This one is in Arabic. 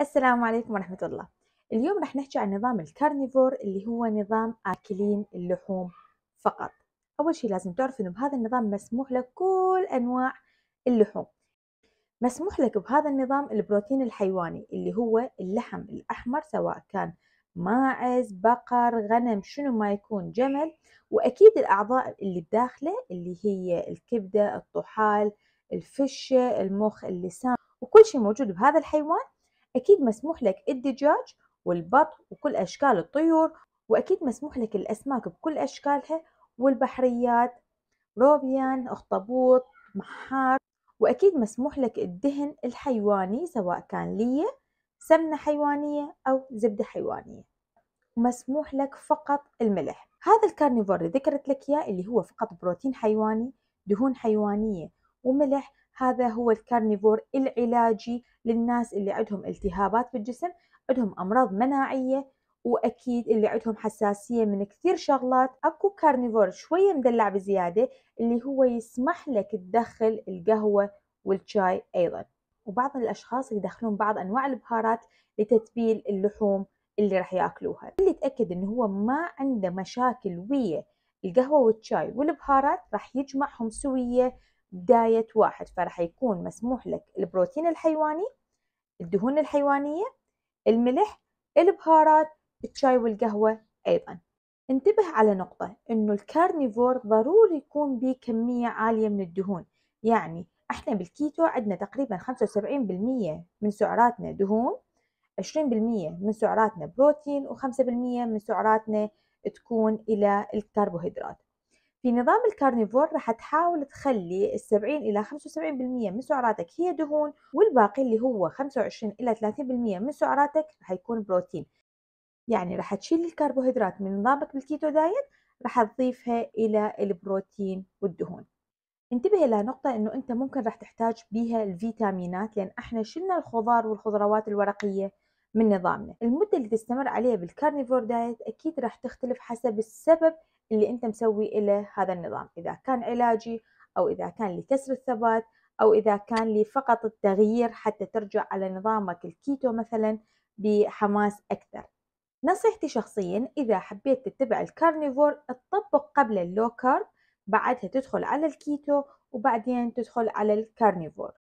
السلام عليكم ورحمة الله اليوم رح نحكي عن نظام الكارنيفور اللي هو نظام آكلين اللحوم فقط أول شيء لازم تعرف أنه بهذا النظام مسموح لك كل أنواع اللحوم مسموح لك بهذا النظام البروتين الحيواني اللي هو اللحم الأحمر سواء كان ماعز بقر غنم شنو ما يكون جمل وأكيد الأعضاء اللي بداخله اللي هي الكبدة الطحال الفشة المخ اللسان وكل شيء موجود بهذا الحيوان أكيد مسموح لك الدجاج والبط وكل أشكال الطيور وأكيد مسموح لك الأسماك بكل أشكالها والبحريات روبيان أخطبوط محار وأكيد مسموح لك الدهن الحيواني سواء كان لية سمنة حيوانية أو زبدة حيوانية ومسموح لك فقط الملح هذا الكارنيفور اللي ذكرت لك إياه اللي هو فقط بروتين حيواني دهون حيوانية وملح هذا هو الكارنيفور العلاجي للناس اللي عندهم التهابات بالجسم عندهم أمراض مناعية واكيد اللي عندهم حساسيه من كثير شغلات اكو كارنيفور شويه مدلع بزياده اللي هو يسمح لك تدخل القهوه والشاي ايضا وبعض الاشخاص يدخلون بعض انواع البهارات لتتبيل اللحوم اللي راح ياكلوها اللي يتاكد انه هو ما عنده مشاكل ويا القهوه والشاي والبهارات راح يجمعهم سويه دايت واحد فراح يكون مسموح لك البروتين الحيواني الدهون الحيوانية الملح البهارات الشاي والقهوة أيضا انتبه على نقطة انه الكارنيفور ضروري يكون به كمية عالية من الدهون يعني احنا بالكيتو عندنا تقريبا 75% من سعراتنا دهون 20% من سعراتنا بروتين و5% من سعراتنا تكون الى الكربوهيدرات في نظام الكارنيفور راح تحاول تخلي السبعين إلى خمسة وسبعين بالمية من سعراتك هي دهون والباقي اللي هو خمسة وعشرين إلى ثلاثين بالمية من سعراتك راح يكون بروتين يعني راح تشيل الكربوهيدرات من نظامك بالكيتو دايت راح تضيفها إلى البروتين والدهون انتبه الى نقطة انه انت ممكن راح تحتاج بيها الفيتامينات لان احنا شلنا الخضار والخضروات الورقية من نظامنا المدة اللي تستمر عليها بالكارنيفور دايت أكيد راح تختلف حسب السبب اللي أنت مسوي له هذا النظام إذا كان علاجي أو إذا كان لكسر الثبات أو إذا كان لفقط التغيير حتى ترجع على نظامك الكيتو مثلا بحماس أكثر نصيحتي شخصيا إذا حبيت تتبع الكارنيفور تطبق قبل اللو كارب بعدها تدخل على الكيتو وبعدين تدخل على الكارنيفور